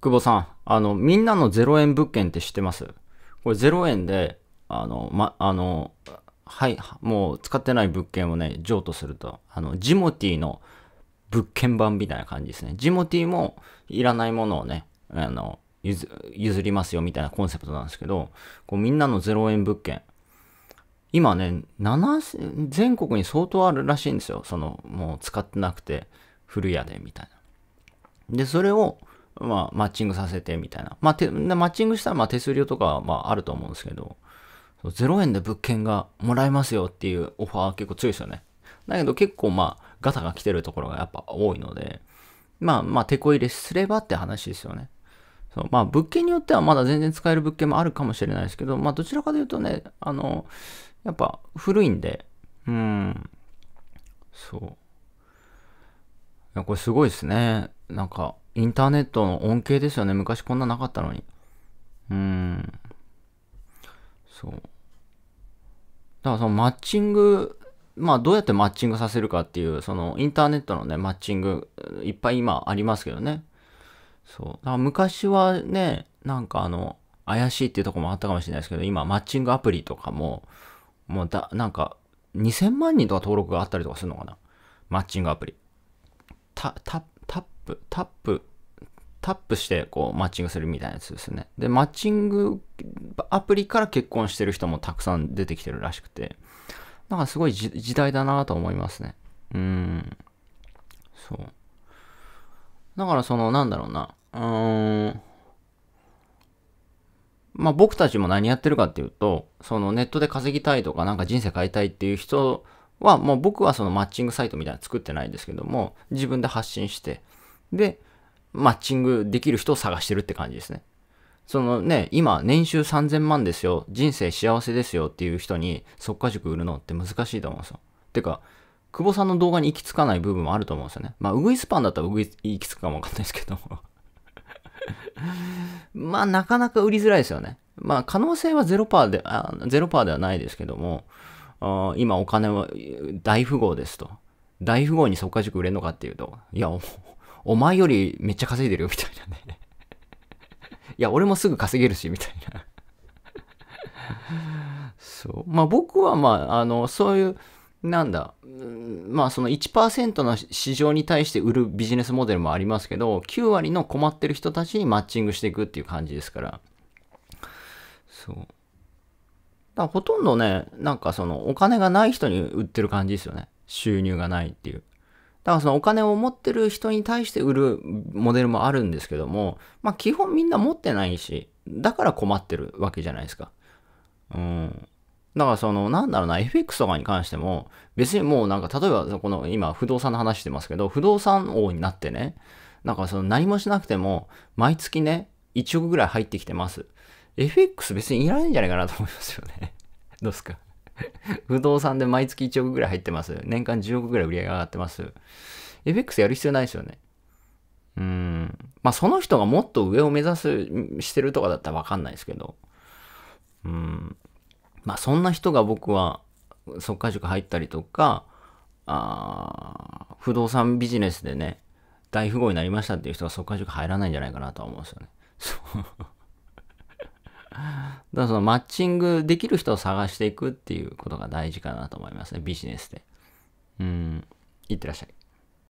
久保さん、あの、みんなの0円物件って知ってますこれ0円で、あの、ま、あの、はい、もう使ってない物件をね、譲渡すると、あの、ジモティの物件版みたいな感じですね。ジモティもいらないものをね、あの、譲りますよみたいなコンセプトなんですけど、こうみんなの0円物件。今ね、7、全国に相当あるらしいんですよ。その、もう使ってなくて、古屋でみたいな。で、それを、まあ、マッチングさせてみたいな。まあ、てマッチングしたら、まあ、手数料とか、は、まあ、あると思うんですけど、0円で物件がもらえますよっていうオファー結構強いですよね。だけど結構まあ、ガタが来てるところがやっぱ多いので、まあまあ、手こ入れすればって話ですよね。そうまあ、物件によってはまだ全然使える物件もあるかもしれないですけど、まあ、どちらかというとね、あの、やっぱ古いんで、うん、そう。いや、これすごいですね。なんか、インターネットの恩恵ですよね。昔こんななかったのに。うーん。そう。だからそのマッチング、まあどうやってマッチングさせるかっていう、そのインターネットのね、マッチング、いっぱい今ありますけどね。そう。だから昔はね、なんかあの、怪しいっていうとこもあったかもしれないですけど、今マッチングアプリとかも、もうだ、なんか、2000万人とか登録があったりとかするのかなマッチングアプリ。た、た、タップ、タップ、タップしてこうマッチングするみたいなやつですね。で、マッチングアプリから結婚してる人もたくさん出てきてるらしくて、なんかすごい時代だなと思いますね。うん。そう。だからその、なんだろうな。うーん。まあ僕たちも何やってるかっていうと、そのネットで稼ぎたいとかなんか人生変えたいっていう人は、もう僕はそのマッチングサイトみたいなの作ってないんですけども、自分で発信して、で、マッチングできる人を探してるって感じですね。そのね、今、年収3000万ですよ、人生幸せですよっていう人に、即果塾売るのって難しいと思うんですよ。てか、久保さんの動画に行き着かない部分もあると思うんですよね。まあ、ウグイスパンだったらウグイ行き着くかもわかんないですけど まあ、なかなか売りづらいですよね。まあ、可能性は0%で、あーではないですけども、あ今お金は大富豪ですと。大富豪に即果塾売れるのかっていうと、いや、お前よりめっちゃ稼いでるよ、みたいなね。いや、俺もすぐ稼げるし、みたいな。そう。まあ僕はまあ、あの、そういう、なんだ、うん、まあその1%の市場に対して売るビジネスモデルもありますけど、9割の困ってる人たちにマッチングしていくっていう感じですから。そう。だからほとんどね、なんかそのお金がない人に売ってる感じですよね。収入がないっていう。からそのお金を持ってる人に対して売るモデルもあるんですけども、まあ基本みんな持ってないし、だから困ってるわけじゃないですか。うん。だからその、なんだろうな、FX とかに関しても、別にもうなんか、例えばこの今不動産の話してますけど、不動産王になってね、なんかその何もしなくても、毎月ね、1億ぐらい入ってきてます。FX 別にいらないんじゃないかなと思いますよね。どうですか 不動産で毎月1億ぐらい入ってます。年間10億ぐらい売り上げ上がってます。FX やる必要ないですよね。うん。まあその人がもっと上を目指す、してるとかだったらわかんないですけど。うん。まあそんな人が僕は即稼塾入ったりとか、あ不動産ビジネスでね、大富豪になりましたっていう人は即稼塾入らないんじゃないかなとは思うんですよね。そうだからそのマッチングできる人を探していくっていうことが大事かなと思いますね、ビジネスで。うん、いってらっしゃい。